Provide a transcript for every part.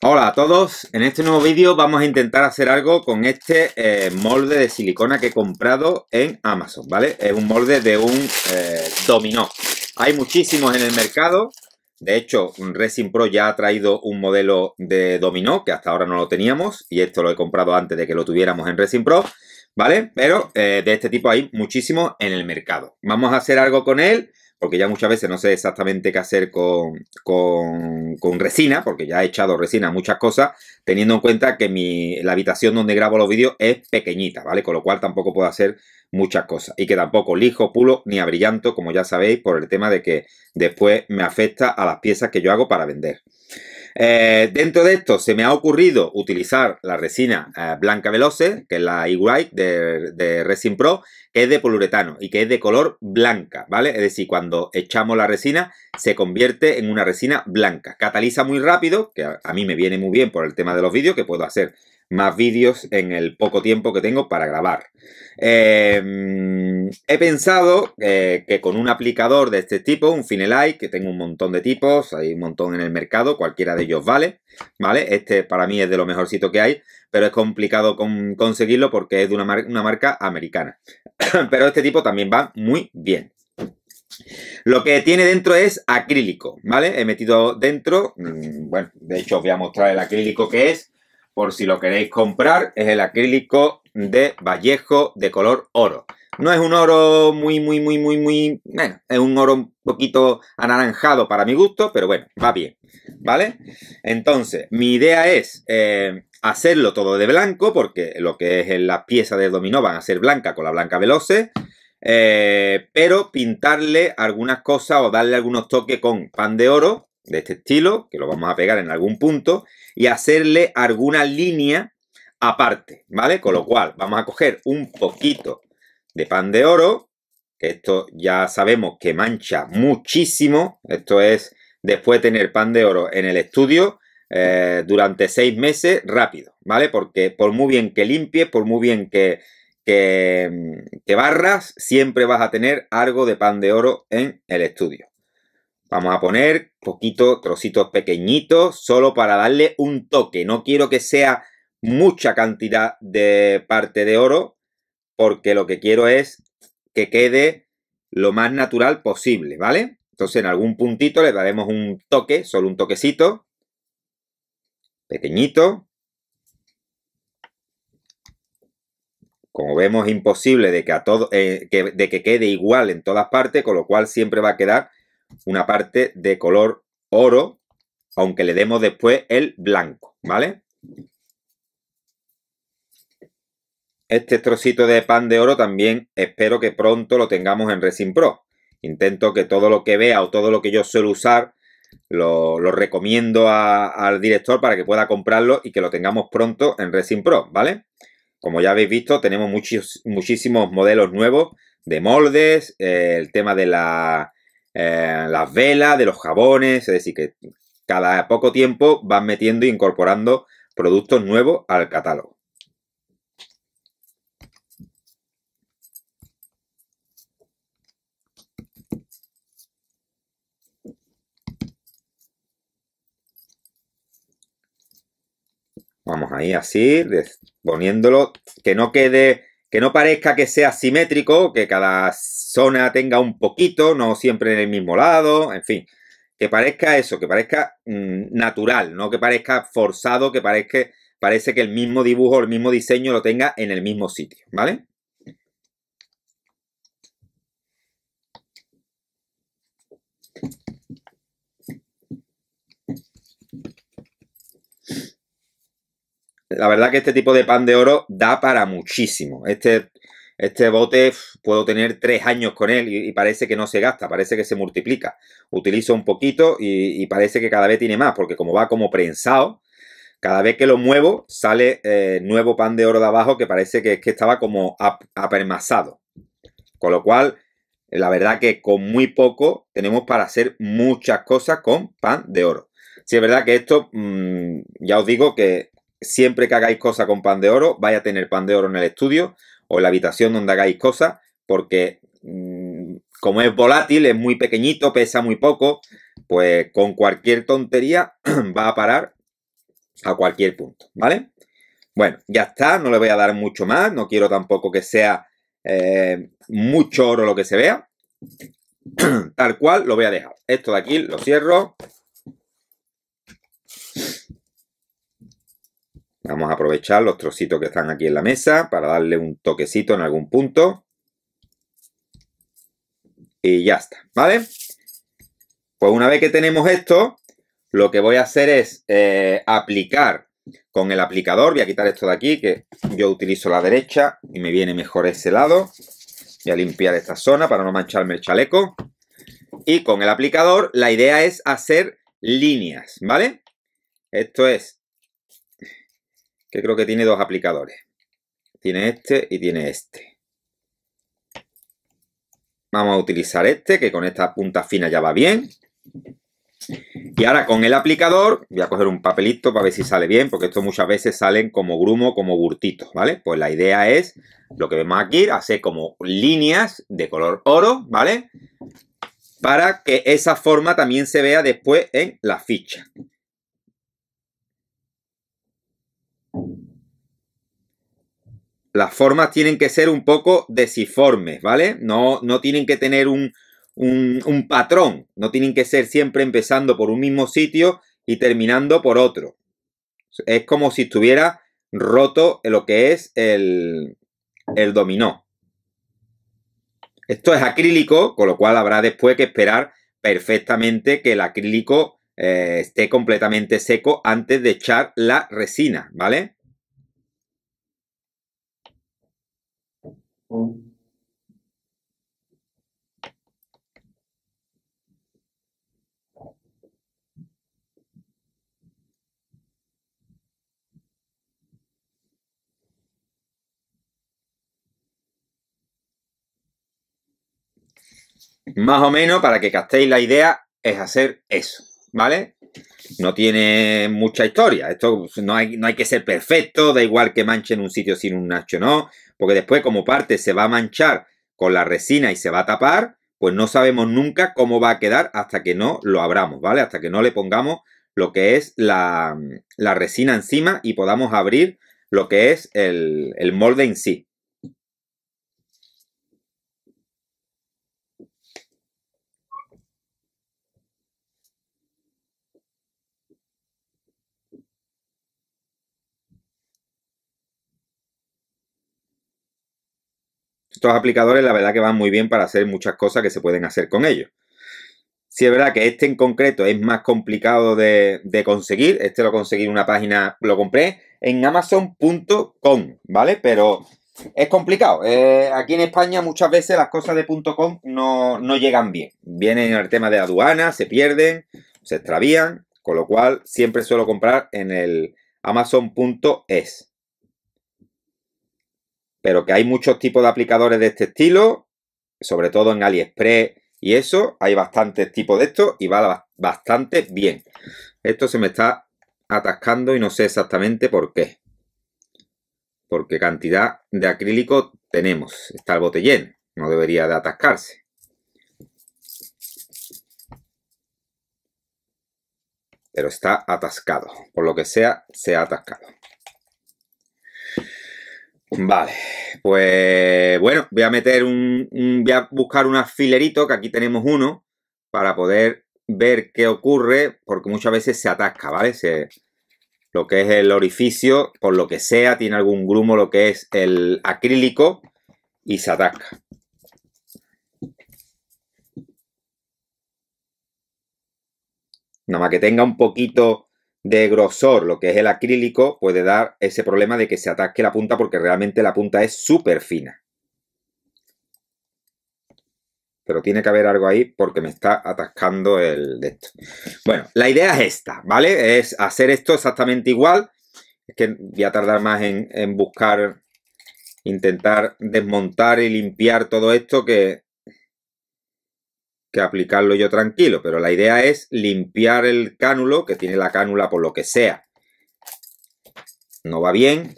Hola a todos, en este nuevo vídeo vamos a intentar hacer algo con este eh, molde de silicona que he comprado en Amazon, ¿vale? Es un molde de un eh, dominó. Hay muchísimos en el mercado, de hecho Resin Pro ya ha traído un modelo de dominó que hasta ahora no lo teníamos y esto lo he comprado antes de que lo tuviéramos en Resin Pro, ¿vale? Pero eh, de este tipo hay muchísimos en el mercado. Vamos a hacer algo con él porque ya muchas veces no sé exactamente qué hacer con, resina, porque ya he echado resina muchas cosas, teniendo en cuenta que mi, la habitación donde grabo los vídeos es pequeñita, ¿vale? Con lo cual tampoco puedo hacer muchas cosas. Y que tampoco lijo, pulo ni abrillanto, como ya sabéis, por el tema de que después me afecta a las piezas que yo hago para vender. Eh, dentro de esto se me ha ocurrido utilizar la resina eh, blanca veloce, que es la e de, Resin Pro, que es de poliuretano y que es de color blanca, ¿vale? Es decir, cuando echamos la resina se convierte en una resina blanca. Cataliza muy rápido, que a mí me viene muy bien por el tema de los vídeos, que puedo hacer más vídeos en el poco tiempo que tengo para grabar. Em, he pensado eh, que con un aplicador de este tipo, un FineLight, que tengo un montón de tipos, hay un montón en el mercado, cualquiera de ellos vale, ¿vale? Este para mí es de lo mejorcito que hay, pero es complicado conseguirlo porque es de una, una marca americana. pero este tipo también va muy bien. Lo que tiene dentro es acrílico, ¿vale? He metido dentro, mm, bueno, de hecho os voy a mostrar el acrílico que es por si lo queréis comprar, es el acrílico de Vallejo de color oro. No es un oro muy, muy, muy, muy, muy... Bueno, es un oro un poquito anaranjado para mi gusto, pero bueno, va bien, ¿vale? Entonces, mi idea es eh, hacerlo todo de blanco, porque lo que es las piezas de dominó van a ser blanca con la blanca veloce, eh, pero pintarle algunas cosas o darle algunos toques con pan de oro, de este estilo, que lo vamos a pegar en algún punto, y hacerle alguna línea aparte, ¿vale? Con lo cual vamos a coger un poquito de pan de oro, que esto ya sabemos que mancha muchísimo, esto es después de tener pan de oro en el estudio eh, durante seis meses rápido, ¿vale? Porque por muy bien que limpie, por muy bien que, que barras, siempre vas a tener algo de pan de oro en el estudio. Vamos a poner poquito, trocitos pequeñitos, solo para darle un toque. No quiero que sea mucha cantidad de parte de oro, porque lo que quiero es que quede lo más natural posible, ¿vale? Entonces en algún puntito le daremos un toque, solo un toquecito, pequeñito. Como vemos, imposible de que, a eh, de que quede igual en todas partes, con lo cual siempre va a quedar una parte de color oro, aunque le demos después el blanco, ¿vale? Este trocito de pan de oro también espero que pronto lo tengamos en Resin Pro. Intento que todo lo que vea o todo lo que yo suelo usar lo, recomiendo al director para que pueda comprarlo y que lo tengamos pronto en Resin Pro, ¿vale? Como ya habéis visto, tenemos muchos, muchísimos modelos nuevos de moldes, eh, el tema de la eh, las velas, de los jabones, es decir, que cada poco tiempo van metiendo e incorporando productos nuevos al catálogo. Vamos ahí así, poniéndolo, que no quede que no parezca que sea simétrico, que cada zona tenga un poquito, no siempre en el mismo lado, en fin, que parezca eso, que parezca mm, natural, no que parezca forzado, que parezca, parece que el mismo dibujo, el mismo diseño lo tenga en el mismo sitio, ¿vale? La verdad que este tipo de pan de oro da para muchísimo. Este, este bote puedo tener tres años con él y, parece que no se gasta, parece que se multiplica. Utilizo un poquito y, parece que cada vez tiene más, porque como va como prensado, cada vez que lo muevo sale eh, nuevo pan de oro de abajo que parece que, estaba como apermasado. Con lo cual, la verdad que con muy poco tenemos para hacer muchas cosas con pan de oro. Si sí, es verdad que esto, mm, ya os digo que siempre que hagáis cosas con pan de oro, vaya a tener pan de oro en el estudio o en la habitación donde hagáis cosas, porque mm, como es volátil, es muy pequeñito, pesa muy poco, pues con cualquier tontería va a parar a cualquier punto, ¿vale? Bueno, ya está, no le voy a dar mucho más, no quiero tampoco que sea eh, mucho oro lo que se vea. Tal cual lo voy a dejar. Esto de aquí lo cierro, Vamos a aprovechar los trocitos que están aquí en la mesa para darle un toquecito en algún punto. Y ya está, ¿vale? Pues una vez que tenemos esto, lo que voy a hacer es eh, aplicar con el aplicador. Voy a quitar esto de aquí, que yo utilizo la derecha y me viene mejor ese lado. Voy a limpiar esta zona para no mancharme el chaleco. Y con el aplicador la idea es hacer líneas, ¿vale? Esto es que creo que tiene dos aplicadores. Tiene este y tiene este. Vamos a utilizar este, que con esta punta fina ya va bien. Y ahora con el aplicador, voy a coger un papelito para ver si sale bien, porque esto muchas veces salen como grumo, como burtitos, ¿vale? Pues la idea es, lo que vemos aquí, hacer como líneas de color oro, ¿vale? Para que esa forma también se vea después en la ficha. Las formas tienen que ser un poco desiformes, ¿vale? No, no tienen que tener un, patrón, no tienen que ser siempre empezando por un mismo sitio y terminando por otro. Es como si estuviera roto lo que es el, el dominó. Esto es acrílico, con lo cual habrá después que esperar perfectamente que el acrílico eh, esté completamente seco antes de echar la resina, ¿vale? Más o menos, para que captéis la idea, es hacer eso. ¿vale? No tiene mucha historia. Esto no hay, no hay que ser perfecto, da igual que manche en un sitio sin un nacho, ¿no? Porque después, como parte se va a manchar con la resina y se va a tapar, pues no sabemos nunca cómo va a quedar hasta que no lo abramos, ¿vale? Hasta que no le pongamos lo que es la, resina encima y podamos abrir lo que es el molde en sí, Estos aplicadores la verdad que van muy bien para hacer muchas cosas que se pueden hacer con ellos. Si es verdad que este en concreto es más complicado de, conseguir, este lo conseguí en una página, lo compré en amazon.com, ¿vale? Pero es complicado. Eh, aquí en España muchas veces las cosas de .com no, llegan bien. Vienen el tema de aduana, se pierden, se extravían, con lo cual siempre suelo comprar en el amazon.es pero que hay muchos tipos de aplicadores de este estilo, sobre todo en AliExpress y eso, hay bastantes tipos de estos y va bastante bien. Esto se me está atascando y no sé exactamente por qué. Porque cantidad de acrílico tenemos. Está el botellín, no debería de atascarse. Pero está atascado, por lo que sea, se ha atascado. Vale. Pues bueno, voy a meter un, voy a buscar un afilerito, que aquí tenemos uno, para poder ver qué ocurre, porque muchas veces se atasca, ¿vale? lo que es el orificio, por lo que sea, tiene algún grumo, lo que es el acrílico, y se atasca. Nada más que tenga un poquito de grosor, lo que es el acrílico, puede dar ese problema de que se atasque la punta porque realmente la punta es súper fina. Pero tiene que haber algo ahí porque me está atascando el de esto. Bueno, la idea es esta, ¿vale? Es hacer esto exactamente igual. Es que voy a tardar más en, en buscar, intentar desmontar y limpiar todo esto que que aplicarlo yo tranquilo, pero la idea es limpiar el cánulo, que tiene la cánula por lo que sea. No va bien.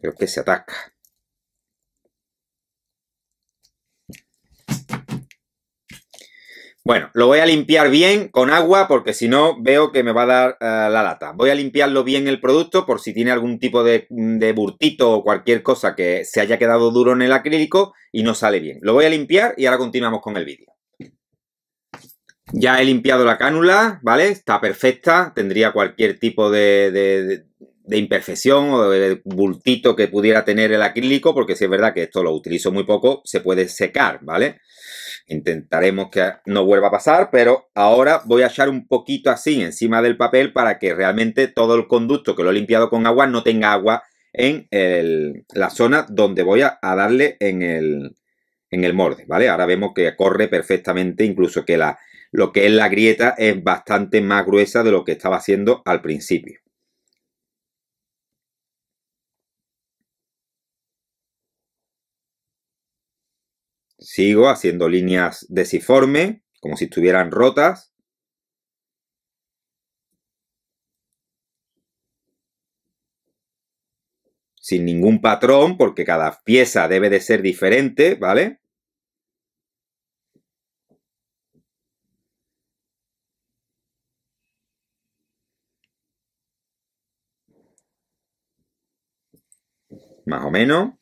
Creo que se ataca. Bueno, lo voy a limpiar bien con agua porque si no veo que me va a dar eh, la lata. Voy a limpiarlo bien el producto por si tiene algún tipo mm, de, burtito o cualquier cosa que se haya quedado duro en el acrílico y no sale bien. Lo voy a limpiar y ahora continuamos con el vídeo. Ya he limpiado la cánula, ¿vale? Está perfecta, tendría cualquier tipo de, imperfección o de bultito que pudiera tener el acrílico porque si es verdad que esto lo utilizo muy poco, se puede secar, ¿vale? vale Intentaremos que no vuelva a pasar, pero ahora voy a echar un poquito así encima del papel para que realmente todo el conducto que lo he limpiado con agua no tenga agua en la zona donde voy a, darle en el, en el morde, ¿vale? Ahora vemos que corre perfectamente, incluso que la, lo que es la grieta es bastante más gruesa de lo que estaba haciendo al principio. Sigo haciendo líneas desiformes, como si estuvieran rotas. Sin ningún patrón, porque cada pieza debe de ser diferente, ¿vale? Más o menos.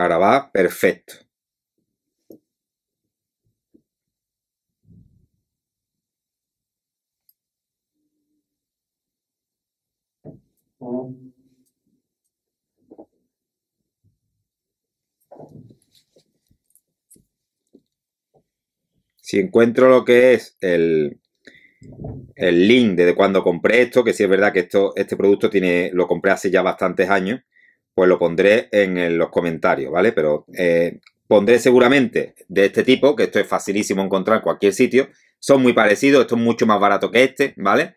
Ahora va perfecto. Si encuentro lo que es el, el link desde cuando compré esto, que sí es verdad que esto, este producto tiene, lo compré hace ya bastantes años, pues lo pondré en los comentarios, ¿vale? Pero eh, pondré seguramente de este tipo, que esto es facilísimo encontrar en cualquier sitio. Son muy parecidos, esto es mucho más barato que este, ¿vale?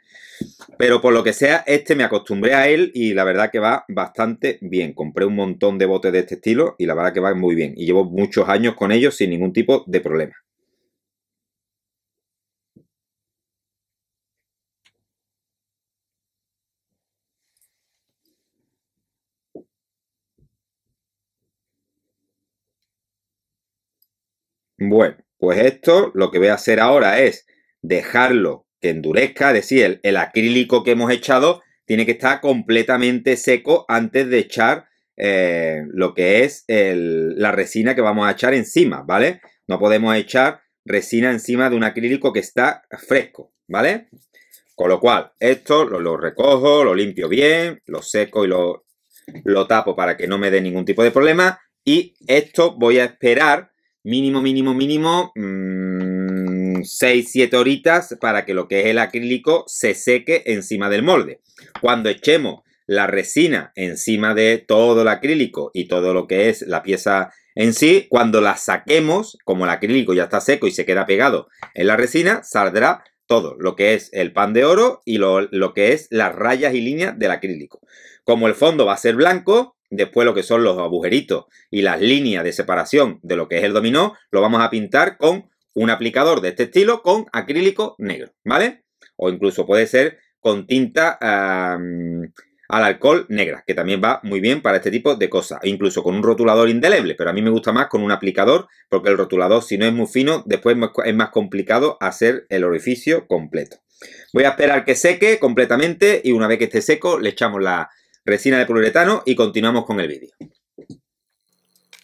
Pero por lo que sea, este me acostumbré a él y la verdad que va bastante bien. Compré un montón de botes de este estilo y la verdad que va muy bien. Y llevo muchos años con ellos sin ningún tipo de problema. Bueno, pues esto lo que voy a hacer ahora es dejarlo que endurezca, es decir, el, acrílico que hemos echado tiene que estar completamente seco antes de echar eh, lo que es la resina que vamos a echar encima, ¿vale? No podemos echar resina encima de un acrílico que está fresco, ¿vale? Con lo cual, esto lo, recojo, lo limpio bien, lo seco y lo, lo tapo para que no me dé ningún tipo de problema. Y esto voy a esperar mínimo, mínimo, mínimo, 6, mm, 7 horitas para que lo que es el acrílico se seque encima del molde. Cuando echemos la resina encima de todo el acrílico y todo lo que es la pieza en sí, cuando la saquemos, como el acrílico ya está seco y se queda pegado en la resina, saldrá todo lo que es el pan de oro y lo, lo que es las rayas y líneas del acrílico. Como el fondo va a ser blanco, después lo que son los agujeritos y las líneas de separación de lo que es el dominó, lo vamos a pintar con un aplicador de este estilo con acrílico negro, ¿vale? O incluso puede ser con tinta al alcohol negra, que también va muy bien para este tipo de cosas. E incluso con un rotulador indeleble, pero a mí me gusta más con un aplicador, porque el rotulador, si no es muy fino, después es más complicado hacer el orificio completo. Voy a esperar que seque completamente y una vez que esté seco le echamos la, resina de poliuretano y continuamos con el vídeo.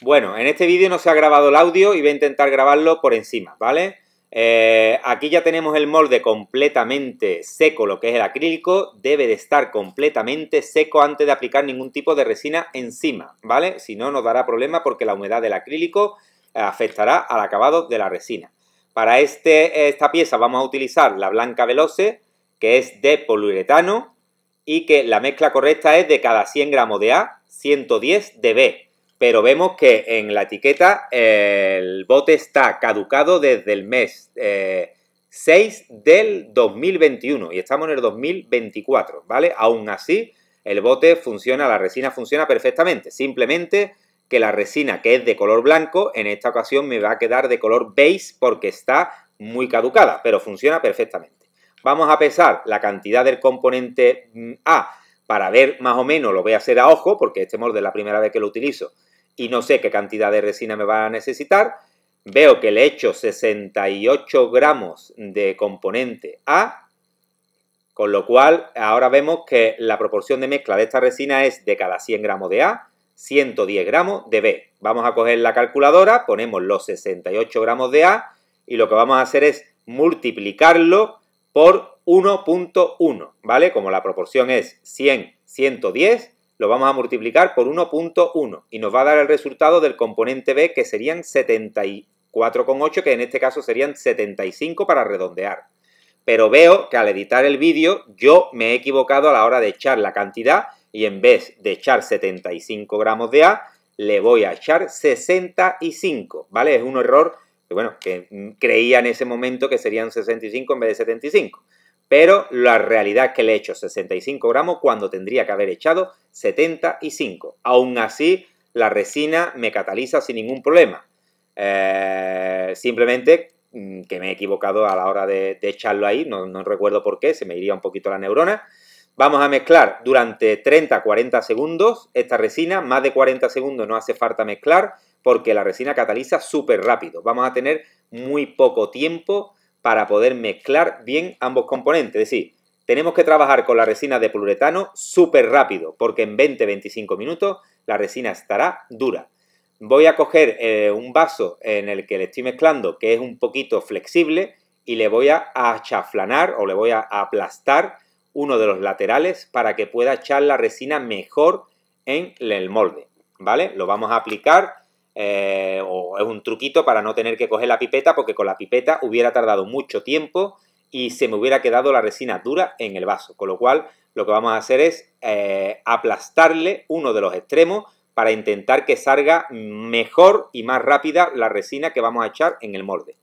Bueno, en este vídeo no se ha grabado el audio y voy a intentar grabarlo por encima, ¿vale? Eh, aquí ya tenemos el molde completamente seco, lo que es el acrílico, debe de estar completamente seco antes de aplicar ningún tipo de resina encima, ¿vale? Si no, nos dará problema porque la humedad del acrílico eh, afectará al acabado de la resina. Para este, esta pieza vamos a utilizar la blanca veloce, que es de poliuretano, y que la mezcla correcta es de cada 100 gramos de A, 110 de B. Pero vemos que en la etiqueta el bote está caducado desde el mes 6 eh, del 2021 y estamos en el 2024, ¿vale? Aún así, el bote funciona, la resina funciona perfectamente. Simplemente que la resina que es de color blanco, en esta ocasión me va a quedar de color beige porque está muy caducada, pero funciona perfectamente. Vamos a pesar la cantidad del componente mm, A para ver más o menos, lo voy a hacer a ojo, porque este molde es la primera vez que lo utilizo y no sé qué cantidad de resina me va a necesitar. Veo que le he hecho 68 gramos de componente A, con lo cual ahora vemos que la proporción de mezcla de esta resina es de cada 100 gramos de A, 110 gramos de B. Vamos a coger la calculadora, ponemos los 68 gramos de A y lo que vamos a hacer es multiplicarlo por 1.1, ¿vale? Como la proporción es 100, 110, lo vamos a multiplicar por 1.1 y nos va a dar el resultado del componente B que serían 74,8, que en este caso serían 75 para redondear. Pero veo que al editar el vídeo yo me he equivocado a la hora de echar la cantidad y en vez de echar 75 gramos de A, le voy a echar 65, ¿vale? Es un error que bueno, que creía en ese momento que serían 65 en vez de 75. Pero la realidad es que le he hecho 65 gramos cuando tendría que haber echado 75. Aún así, la resina me cataliza sin ningún problema. Eh, simplemente mm, que me he equivocado a la hora de, echarlo ahí, no, no, recuerdo por qué, se me iría un poquito la neurona. Vamos a mezclar durante 30-40 segundos esta resina, más de 40 segundos no hace falta mezclar porque la resina cataliza súper rápido. Vamos a tener muy poco tiempo para poder mezclar bien ambos componentes. Es decir, tenemos que trabajar con la resina de poliuretano súper rápido, porque en 20-25 minutos la resina estará dura. Voy a coger eh, un vaso en el que le estoy mezclando, que es un poquito flexible, y le voy a achaflanar o le voy a aplastar uno de los laterales para que pueda echar la resina mejor en el molde, ¿vale? Lo vamos a aplicar eh, o es un truquito para no tener que coger la pipeta porque con la pipeta hubiera tardado mucho tiempo y se me hubiera quedado la resina dura en el vaso. Con lo cual lo que vamos a hacer es eh, aplastarle uno de los extremos para intentar que salga mejor y más rápida la resina que vamos a echar en el molde.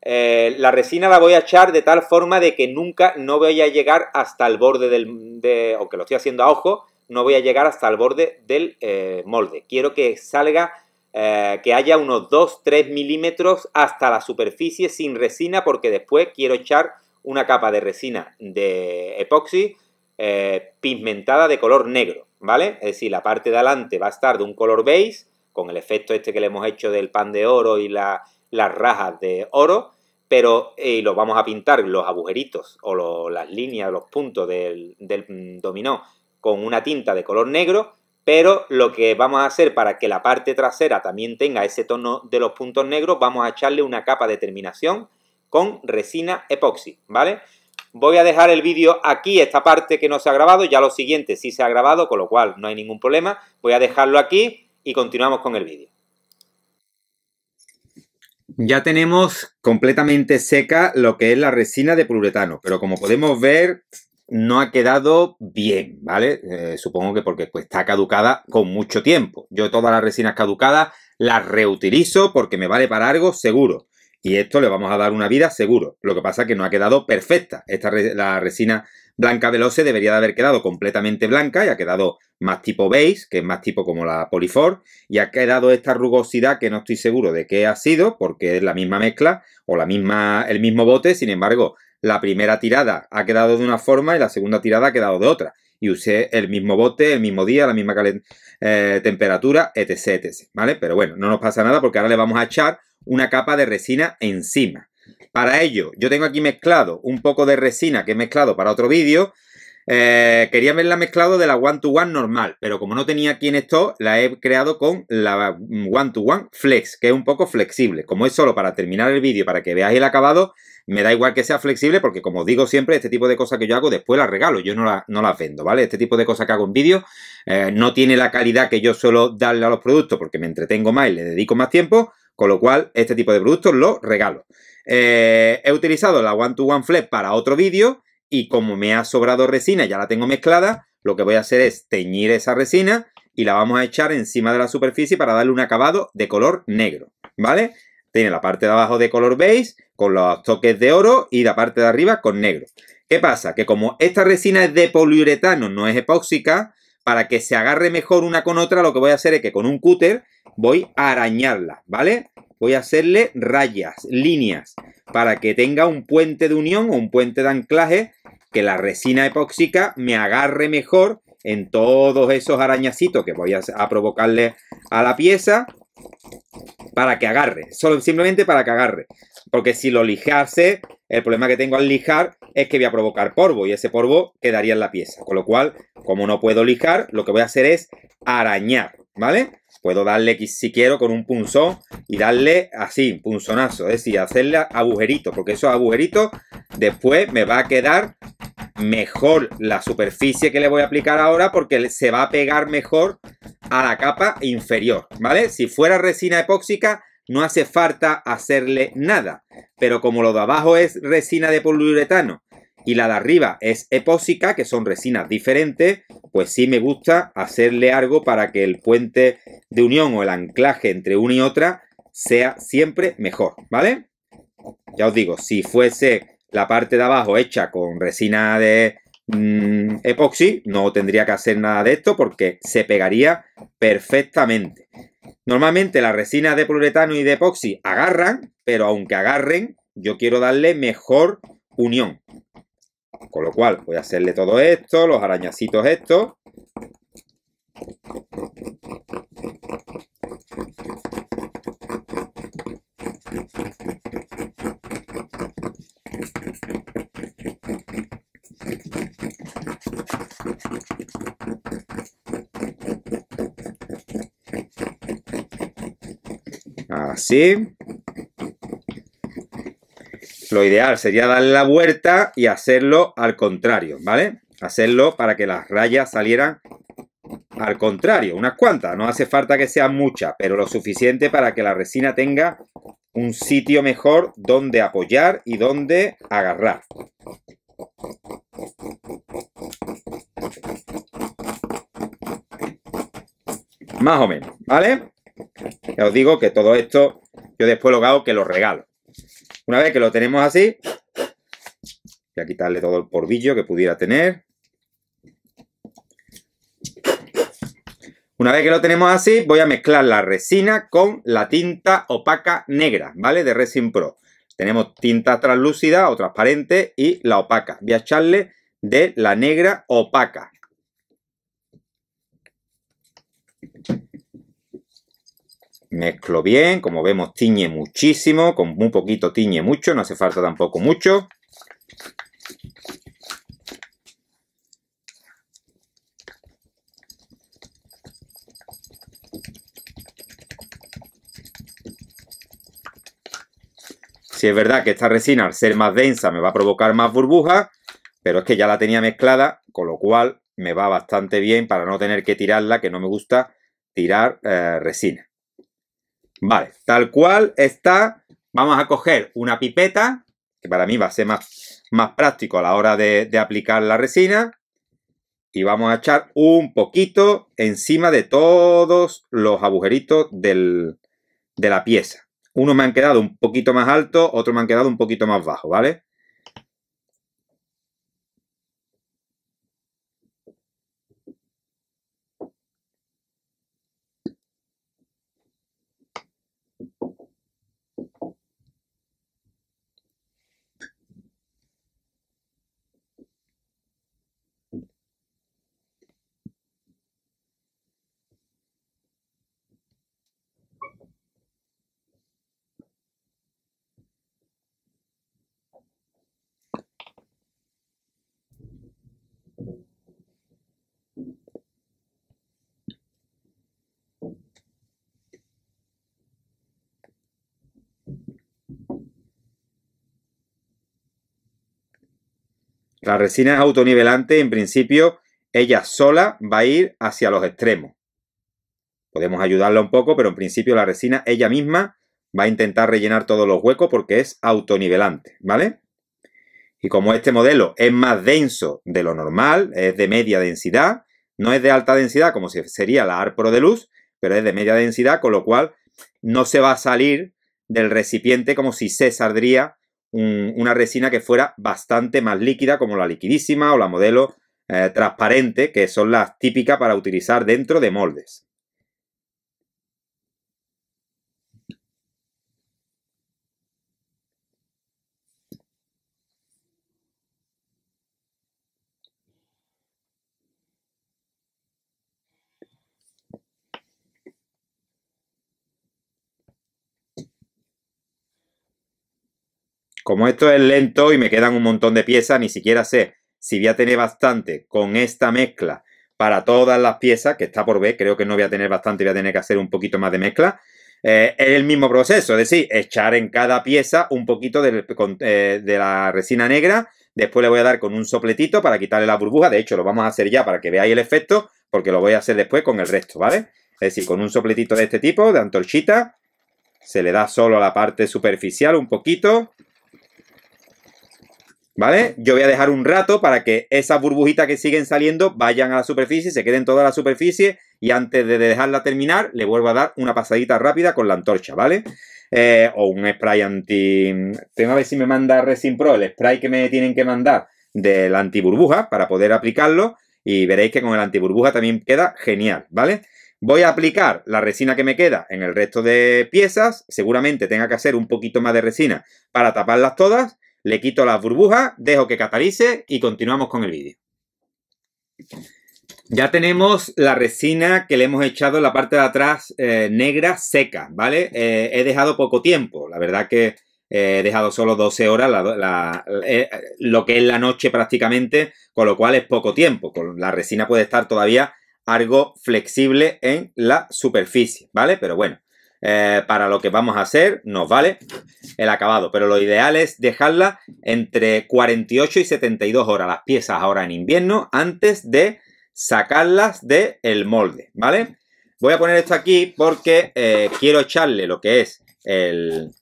Eh, la resina la voy a echar de tal forma de que nunca no voy a llegar hasta el borde del, o que lo estoy haciendo a ojo, no voy a llegar hasta el borde del molde. Quiero que salga eh, que haya unos 2-3 milímetros hasta la superficie sin resina porque después quiero echar una capa de resina de epoxi eh, pigmentada de color negro, ¿vale? Es decir, la parte de adelante va a estar de un color beige con el efecto este que le hemos hecho del pan de oro y las rajas de oro, pero eh, los vamos a pintar los agujeritos o las líneas, los puntos del mm, dominó con una tinta de color negro pero lo que vamos a hacer para que la parte trasera también tenga ese tono de los puntos negros, vamos a echarle una capa de terminación con resina epoxi, ¿vale? Voy a dejar el vídeo aquí, esta parte que no se ha grabado, ya lo siguiente sí se ha grabado, con lo cual no hay ningún problema. Voy a dejarlo aquí y continuamos con el vídeo. Ya tenemos completamente seca lo que es la resina de poliuretano, pero como podemos ver, no ha quedado bien, ¿vale? Eh, supongo que porque pues, está caducada con mucho tiempo. Yo todas las resinas caducadas las reutilizo porque me vale para algo seguro. Y esto le vamos a dar una vida seguro. Lo que pasa es que no ha quedado perfecta. Esta la resina blanca veloce debería de haber quedado completamente blanca y ha quedado más tipo beige, que es más tipo como la polifor, y ha quedado esta rugosidad que no estoy seguro de qué ha sido, porque es la misma mezcla o la misma, el mismo bote, sin embargo, la primera tirada ha quedado de una forma y la segunda tirada ha quedado de otra. Y usé el mismo bote, el mismo día, la misma eh, temperatura, etc, ¿Vale? Pero bueno, no nos pasa nada porque ahora le vamos a echar una capa de resina encima. Para ello, yo tengo aquí mezclado un poco de resina que he mezclado para otro vídeo. Eh, quería verla mezclado de la one-to-one normal, pero como no tenía aquí en esto, la he creado con la one-to-one flex, que es un poco flexible. Como es solo para terminar el vídeo, para que veáis el acabado, me da igual que sea flexible porque, como digo siempre, este tipo de cosas que yo hago después las regalo, yo no, las vendo, ¿vale? Este tipo de cosas que hago en vídeo eh, no tiene la calidad que yo suelo darle a los productos porque me entretengo más y le dedico más tiempo, con lo cual este tipo de productos los regalo. Eh, he utilizado la One to One Flex para otro vídeo y como me ha sobrado resina, ya la tengo mezclada, lo que voy a hacer es teñir esa resina y la vamos a echar encima de la superficie para darle un acabado de color negro, ¿vale? Tiene la parte de abajo de color beige con los toques de oro y la parte de arriba con negro. ¿Qué pasa? Que como esta resina es de poliuretano, no es epóxica, para que se agarre mejor una con otra, lo que voy a hacer es que con un cúter voy a arañarla, ¿vale? Voy a hacerle rayas, líneas, para que tenga un puente de unión o un puente de anclaje que la resina epóxica me agarre mejor en todos esos arañacitos que voy a, provocarle a la pieza para que agarre, solo simplemente para que agarre. Porque si lo lijase, el problema que tengo al lijar es que voy a provocar polvo y ese polvo quedaría en la pieza. Con lo cual, como no puedo lijar, lo que voy a hacer es arañar, ¿vale? Puedo darle, si quiero, con un punzón y darle así, punzonazo. Es decir, hacerle agujerito, porque esos agujeritos después me va a quedar mejor la superficie que le voy a aplicar ahora porque se va a pegar mejor a la capa inferior, ¿vale? Si fuera resina epóxica no hace falta hacerle nada, pero como lo de abajo es resina de poliuretano y la de arriba es epóxica, que son resinas diferentes, pues sí me gusta hacerle algo para que el puente de unión o el anclaje entre una y otra sea siempre mejor, ¿vale? Ya os digo, si fuese la parte de abajo hecha con resina de mm, epoxi, no tendría que hacer nada de esto porque se pegaría perfectamente. Normalmente las resinas de poliuretano y de epoxi agarran, pero aunque agarren, yo quiero darle mejor unión. Con lo cual voy a hacerle todo esto, los arañacitos estos. así. Lo ideal sería darle la vuelta y hacerlo al contrario, ¿vale? Hacerlo para que las rayas salieran al contrario, unas cuantas. No hace falta que sean muchas, pero lo suficiente para que la resina tenga un sitio mejor donde apoyar y donde agarrar. Más o menos, ¿vale? Ya os digo que todo esto yo después lo hago que lo regalo. Una vez que lo tenemos así, voy a quitarle todo el porvillo que pudiera tener. Una vez que lo tenemos así, voy a mezclar la resina con la tinta opaca negra, ¿vale? De Resin Pro. Tenemos tinta translúcida o transparente y la opaca. Voy a echarle de la negra opaca. mezclo bien, como vemos tiñe muchísimo, con un poquito tiñe mucho, no hace falta tampoco mucho. Si es verdad que esta resina al ser más densa me va a provocar más burbujas, pero es que ya la tenía mezclada, con lo cual me va bastante bien para no tener que tirarla, que no me gusta tirar eh, resina. Vale, tal cual está, vamos a coger una pipeta, que para mí va a ser más, más práctico a la hora de, aplicar la resina, y vamos a echar un poquito encima de todos los agujeritos de la pieza. Uno me han quedado un poquito más alto, otro me han quedado un poquito más bajo. ¿vale? La resina es autonivelante en principio ella sola va a ir hacia los extremos. Podemos ayudarla un poco, pero en principio la resina ella misma va a intentar rellenar todos los huecos porque es autonivelante, ¿vale? Y como este modelo es más denso de lo normal, es de media densidad, no es de alta densidad como si sería la ARPRO de luz, pero es de media densidad, con lo cual no se va a salir del recipiente como si se saldría una resina que fuera bastante más líquida, como la liquidísima o la modelo eh, transparente, que son las típicas para utilizar dentro de moldes. Como esto es lento y me quedan un montón de piezas, ni siquiera sé si voy a tener bastante con esta mezcla para todas las piezas, que está por ver, creo que no voy a tener bastante, voy a tener que hacer un poquito más de mezcla. Eh, es el mismo proceso, es decir, echar en cada pieza un poquito de, eh, de la resina negra, después le voy a dar con un sopletito para quitarle la burbuja, de hecho lo vamos a hacer ya para que veáis el efecto, porque lo voy a hacer después con el resto, ¿vale? Es decir, con un sopletito de este tipo, de antorchita, se le da solo a la parte superficial un poquito, ¿Vale? Yo voy a dejar un rato para que esas burbujitas que siguen saliendo vayan a la superficie, se queden toda la superficie y antes de dejarla terminar le vuelvo a dar una pasadita rápida con la antorcha, ¿vale? Eh, o un spray anti... Tengo a ver si me manda Resin Pro el spray que me tienen que mandar del antiburbuja para poder aplicarlo y veréis que con el antiburbuja también queda genial, ¿vale? Voy a aplicar la resina que me queda en el resto de piezas, seguramente tenga que hacer un poquito más de resina para taparlas todas le quito las burbujas, dejo que catalice y continuamos con el vídeo. Ya tenemos la resina que le hemos echado en la parte de atrás eh, negra seca, ¿vale? Eh, he dejado poco tiempo, la verdad que eh, he dejado solo 12 horas, lo que es la noche prácticamente, con lo cual es poco tiempo. Con la resina puede estar todavía algo flexible en la superficie, ¿vale? Pero bueno, eh, para lo que vamos a hacer, nos vale el acabado, pero lo ideal es dejarla entre 48 y 72 horas, las piezas ahora en invierno, antes de sacarlas del el molde, ¿vale? Voy a poner esto aquí porque eh, quiero echarle lo que es el,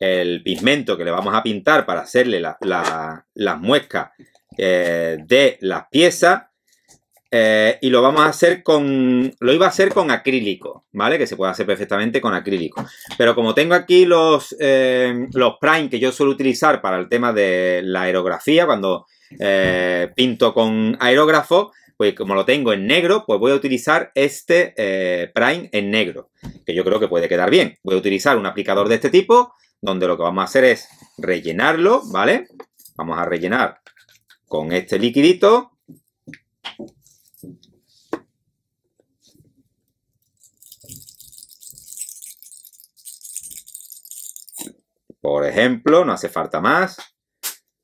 el, pigmento que le vamos a pintar para hacerle las muescas eh, de las piezas eh, y lo vamos a hacer con. Lo iba a hacer con acrílico, ¿vale? Que se puede hacer perfectamente con acrílico. Pero como tengo aquí los, eh, los prime que yo suelo utilizar para el tema de la aerografía, cuando eh, pinto con aerógrafo, pues como lo tengo en negro, pues voy a utilizar este prime en negro, que yo creo que puede quedar bien. Voy a utilizar un aplicador de este tipo, donde lo que vamos a hacer es rellenarlo, ¿vale? Vamos a rellenar con este liquidito. Por ejemplo, no hace falta más.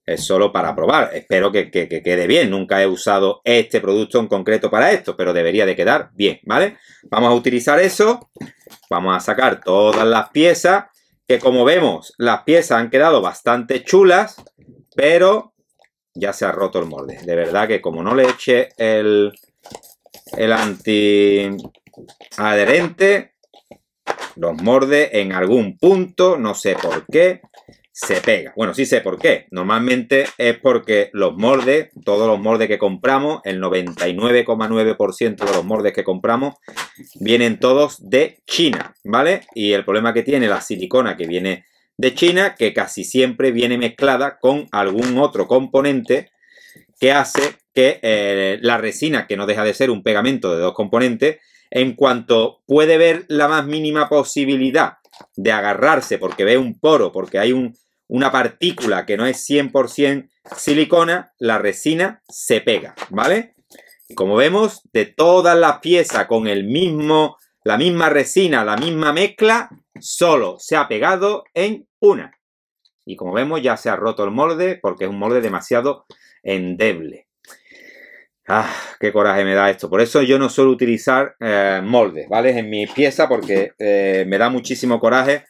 Es solo para probar. Espero que, quede bien. Nunca he usado este producto en concreto para esto, pero debería de quedar bien, ¿vale? Vamos a utilizar eso. Vamos a sacar todas las piezas, que como vemos, las piezas han quedado bastante chulas, pero ya se ha roto el molde. De verdad que como no le eche el, el anti adherente, los mordes en algún punto, no sé por qué, se pega. Bueno, sí sé por qué. Normalmente es porque los mordes, todos los mordes que compramos, el 99,9% de los mordes que compramos, vienen todos de China, ¿vale? Y el problema que tiene la silicona que viene de China, que casi siempre viene mezclada con algún otro componente que hace que eh, la resina, que no deja de ser un pegamento de dos componentes, en cuanto puede ver la más mínima posibilidad de agarrarse porque ve un poro, porque hay una partícula que no es 100% silicona, la resina se pega, ¿vale? Y como vemos, de todas las piezas con el mismo, la misma resina, la misma mezcla, solo se ha pegado en una. Y como vemos, ya se ha roto el molde porque es un molde demasiado endeble. Ah, qué coraje me da esto. Por eso yo no suelo utilizar eh, moldes, ¿vale? En mi pieza porque eh, me da muchísimo coraje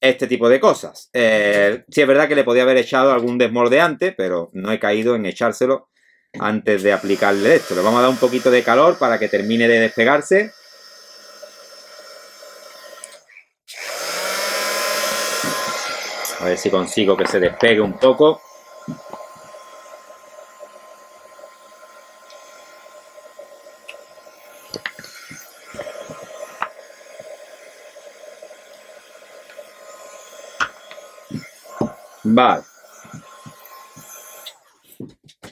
este tipo de cosas. Eh, sí es verdad que le podía haber echado algún desmolde pero no he caído en echárselo antes de aplicarle esto. Le vamos a dar un poquito de calor para que termine de despegarse. A ver si consigo que se despegue un poco. Vale.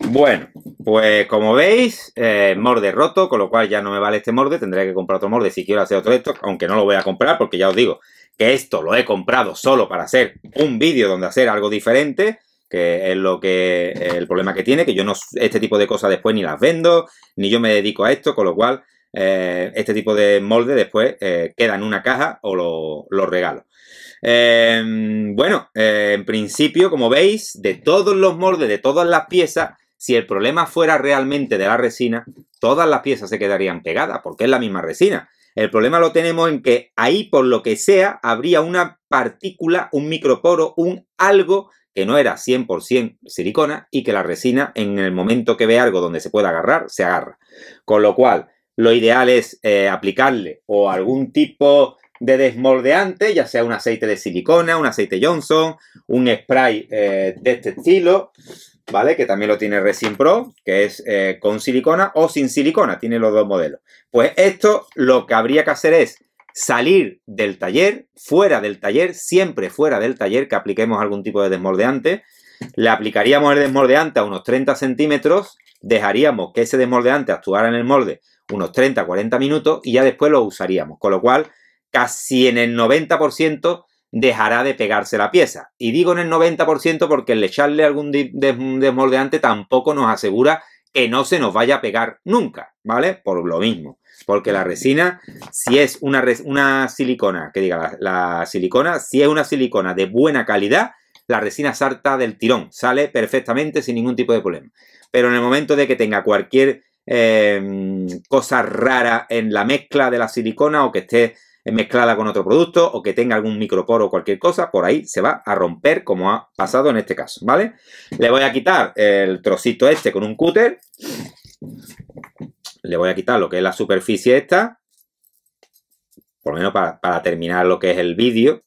Bueno, pues como veis, eh, roto, con lo cual ya no me vale este molde, tendré que comprar otro morde si quiero hacer otro estos, aunque no lo voy a comprar porque ya os digo que esto lo he comprado solo para hacer un vídeo donde hacer algo diferente, que es lo que el problema que tiene, que yo no este tipo de cosas después ni las vendo, ni yo me dedico a esto, con lo cual eh, este tipo de molde después eh, queda en una caja o lo regalo. Em, bueno, eh, en principio, como veis, de todos los moldes, de todas las piezas, si el problema fuera realmente de la resina, todas las piezas se quedarían pegadas, porque es la misma resina. El problema lo tenemos en que ahí, por lo que sea, habría una partícula, un microporo, un algo que no era 100% silicona y que la resina, en el momento que ve algo donde se pueda agarrar, se agarra. Con lo cual, lo ideal es eh, aplicarle o algún tipo de desmoldeante, ya sea un aceite de silicona, un aceite Johnson, un spray eh, de este estilo, ¿vale? Que también lo tiene Resin Pro, que es eh, con silicona o sin silicona, tiene los dos modelos. Pues esto lo que habría que hacer es salir del taller, fuera del taller, siempre fuera del taller, que apliquemos algún tipo de desmoldeante. Le aplicaríamos el desmoldeante a unos 30 centímetros, dejaríamos que ese desmoldeante actuara en el molde unos 30-40 minutos y ya después lo usaríamos. Con lo cual casi en el 90% dejará de pegarse la pieza. Y digo en el 90% porque el echarle algún desmoldeante tampoco nos asegura que no se nos vaya a pegar nunca, ¿vale? Por lo mismo. Porque la resina, si es una, una silicona, que diga la, silicona, si es una silicona de buena calidad, la resina salta del tirón, sale perfectamente sin ningún tipo de problema. Pero en el momento de que tenga cualquier eh, cosa rara en la mezcla de la silicona o que esté eh, mezclada con otro producto o que tenga algún microporo o cualquier cosa, por ahí se va a romper como ha pasado en este caso, ¿vale? Le voy a quitar el trocito este con un cúter. Le voy a quitar lo que es la superficie esta, por lo menos para, para terminar lo que es el vídeo.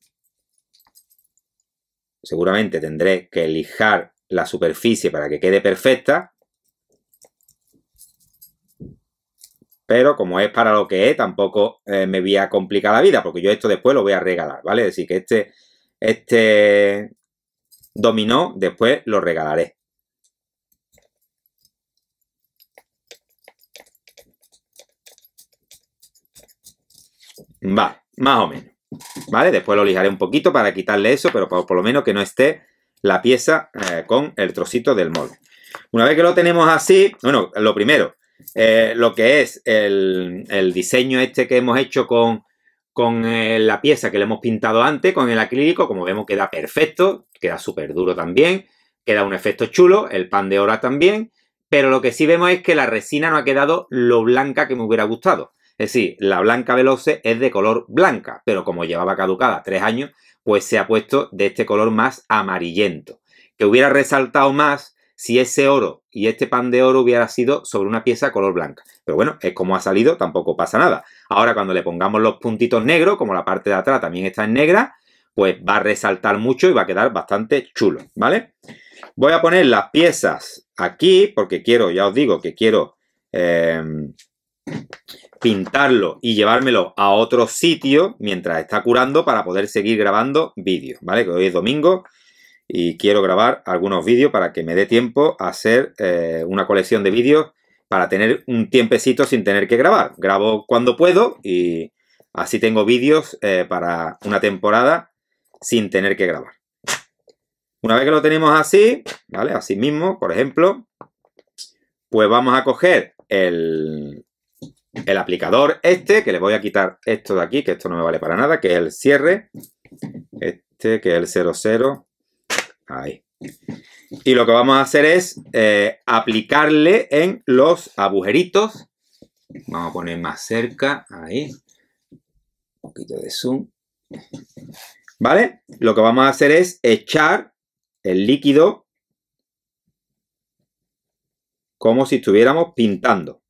Seguramente tendré que lijar la superficie para que quede perfecta, pero como es para lo que es, tampoco eh, me voy a complicar la vida, porque yo esto después lo voy a regalar, ¿vale? Es decir, que este, este dominó después lo regalaré. Vale, más o menos. ¿Vale? Después lo lijaré un poquito para quitarle eso, pero por, lo menos que no esté la pieza eh, con el trocito del molde. Una vez que lo tenemos así, bueno, lo primero, eh, lo que es el, diseño este que hemos hecho con, con eh, la pieza que le hemos pintado antes, con el acrílico, como vemos queda perfecto, queda súper duro también, queda un efecto chulo, el pan de hora también, pero lo que sí vemos es que la resina no ha quedado lo blanca que me hubiera gustado. Es decir, la blanca veloce es de color blanca, pero como llevaba caducada tres años, pues se ha puesto de este color más amarillento. Que hubiera resaltado más si ese oro y este pan de oro hubiera sido sobre una pieza color blanca. Pero bueno, es como ha salido, tampoco pasa nada. Ahora cuando le pongamos los puntitos negros, como la parte de atrás también está en negra, pues va a resaltar mucho y va a quedar bastante chulo, ¿vale? Voy a poner las piezas aquí porque quiero, ya os digo que quiero eh, pintarlo y llevármelo a otro sitio mientras está curando para poder seguir grabando vídeos, ¿vale? Que hoy es domingo y quiero grabar algunos vídeos para que me dé tiempo a hacer eh, una colección de vídeos para tener un tiempecito sin tener que grabar. Grabo cuando puedo y así tengo vídeos eh, para una temporada sin tener que grabar. Una vez que lo tenemos así, ¿vale? Así mismo, por ejemplo, pues vamos a coger el, el aplicador este, que le voy a quitar esto de aquí, que esto no me vale para nada, que es el cierre, este que es el 00, Ahí. Y lo que vamos a hacer es eh, aplicarle en los agujeritos. Vamos a poner más cerca, ahí. Un poquito de zoom. ¿Vale? Lo que vamos a hacer es echar el líquido como si estuviéramos pintando.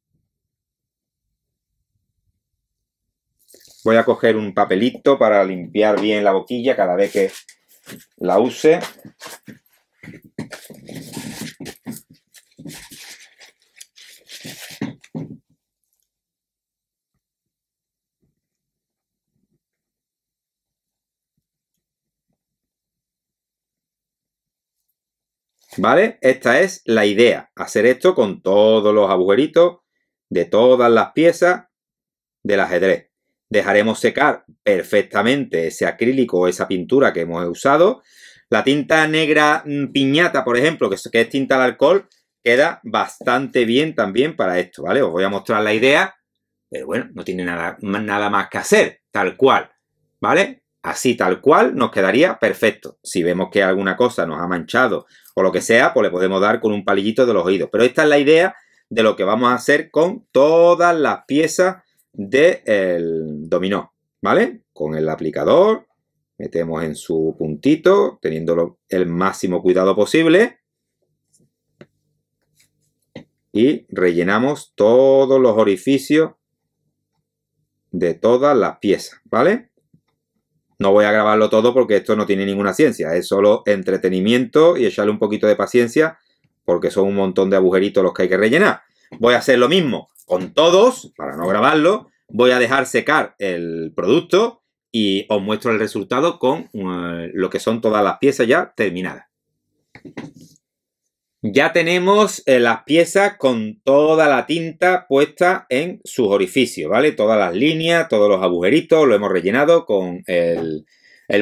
Voy a coger un papelito para limpiar bien la boquilla cada vez que la use ¿Vale? Esta es la idea, hacer esto con todos los agujeritos de todas las piezas del ajedrez. Dejaremos secar perfectamente ese acrílico o esa pintura que hemos usado. La tinta negra mm, piñata, por ejemplo, que es tinta al alcohol, queda bastante bien también para esto, ¿vale? Os voy a mostrar la idea, pero bueno, no tiene nada, nada más que hacer, tal cual, ¿vale? Así tal cual nos quedaría perfecto. Si vemos que alguna cosa nos ha manchado o lo que sea, pues le podemos dar con un palillito de los oídos. Pero esta es la idea de lo que vamos a hacer con todas las piezas del el dominó, ¿vale? Con el aplicador, metemos en su puntito, teniendo el máximo cuidado posible. Y rellenamos todos los orificios de todas las piezas, ¿vale? No voy a grabarlo todo porque esto no tiene ninguna ciencia, es solo entretenimiento y echarle un poquito de paciencia porque son un montón de agujeritos los que hay que rellenar. Voy a hacer lo mismo con todos, para no grabarlo, voy a dejar secar el producto y os muestro el resultado con eh, lo que son todas las piezas ya terminadas. Ya tenemos eh, las piezas con toda la tinta puesta en sus orificios, ¿vale? Todas las líneas, todos los agujeritos, lo hemos rellenado con el,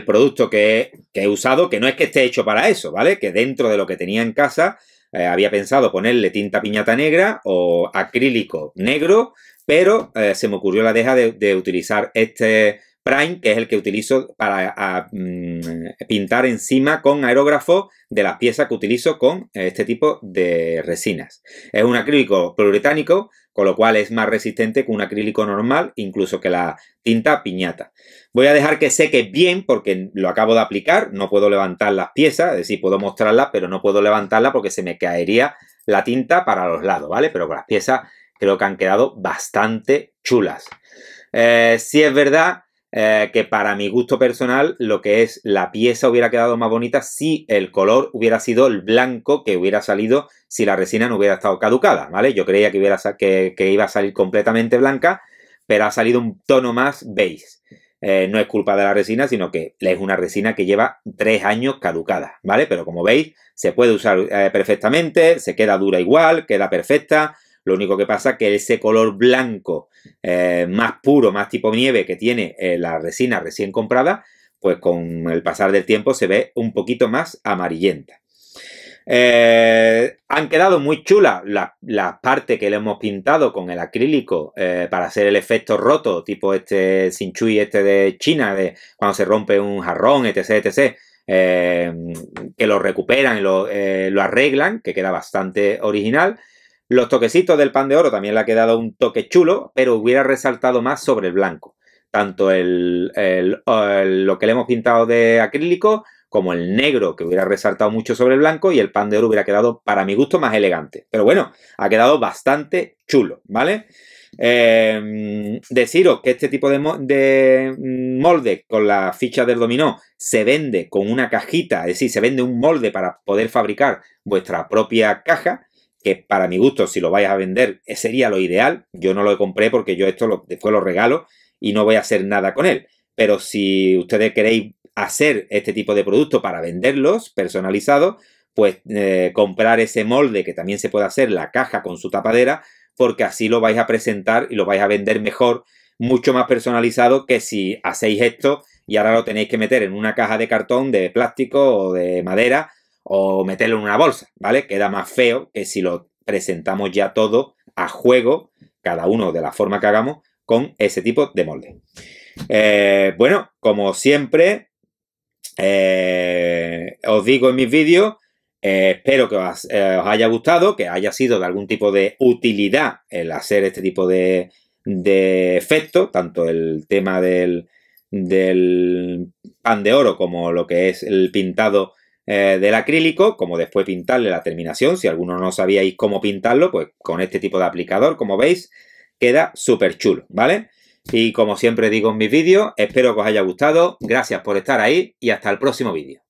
producto que, he usado, que no es que esté hecho para eso, ¿vale? Que dentro de lo que tenía en casa eh, había pensado ponerle tinta piñata negra o acrílico negro, pero eh, se me ocurrió la deja de utilizar este Prime, que es el que utilizo para mm, pintar encima con aerógrafo de las piezas que utilizo con este tipo de resinas. Es un acrílico pluritánico, con lo cual es más resistente que un acrílico normal, incluso que la tinta piñata. Voy a dejar que seque bien porque lo acabo de aplicar, no puedo levantar las piezas, es decir, puedo mostrarlas, pero no puedo levantarlas porque se me caería la tinta para los lados, ¿vale? Pero con las piezas creo que han quedado bastante chulas. Eh, si es verdad eh, que para mi gusto personal lo que es la pieza hubiera quedado más bonita si el color hubiera sido el blanco que hubiera salido si la resina no hubiera estado caducada, ¿vale? Yo creía que, iba a salir completamente blanca, pero ha salido un tono más beige. Eh, no es culpa de la resina, sino que es una resina que lleva tres años caducada, ¿vale? Pero como veis, se puede usar eh, perfectamente, se queda dura igual, queda perfecta, lo único que pasa es que ese color blanco eh, más puro, más tipo nieve que tiene eh, la resina recién comprada, pues con el pasar del tiempo se ve un poquito más amarillenta. Eh, han quedado muy chulas las la partes que le hemos pintado con el acrílico para hacer el efecto roto, tipo este sinchui este de China, de cuando se rompe un jarrón, etc, etc, que lo recuperan y lo, arreglan, que queda bastante original. Los toquecitos del pan de oro también le ha quedado un toque chulo, pero hubiera resaltado más sobre el blanco. Tanto el, lo que le hemos pintado de acrílico como el negro, que hubiera resaltado mucho sobre el blanco, y el pan de oro hubiera quedado, para mi gusto, más elegante. Pero bueno, ha quedado bastante chulo, ¿vale? Em, deciros que este tipo de, de, mm, molde con la ficha del dominó se vende con una cajita, es decir, se vende un molde para poder fabricar vuestra propia caja que para mi gusto, si lo vais a vender, eh, sería lo ideal. Yo no lo compré porque yo esto lo, después lo regalo y no voy a hacer nada con él. Pero si ustedes queréis hacer este tipo de producto para venderlos personalizados, pues eh, comprar ese molde que también se puede hacer la caja con su tapadera, porque así lo vais a presentar y lo vais a vender mejor, mucho más personalizado que si hacéis esto y ahora lo tenéis que meter en una caja de cartón, de plástico o de madera o meterlo en una bolsa, ¿vale? Queda más feo que si lo presentamos ya todo a juego, cada uno de la forma que hagamos, con ese tipo de molde. Eh, bueno, como siempre, eh, os digo en mis vídeos, eh, espero que os, haya gustado, que haya sido de algún tipo de utilidad el hacer este tipo de, efecto, efectos, tanto el tema del, del pan de oro como lo que es el pintado eh, del acrílico, como después pintarle la terminación, si alguno no sabíais cómo pintarlo, pues con este tipo de aplicador, como veis, queda súper chulo, ¿vale? Y como siempre digo en mis vídeos, espero que os haya gustado, gracias por estar ahí y hasta el próximo vídeo.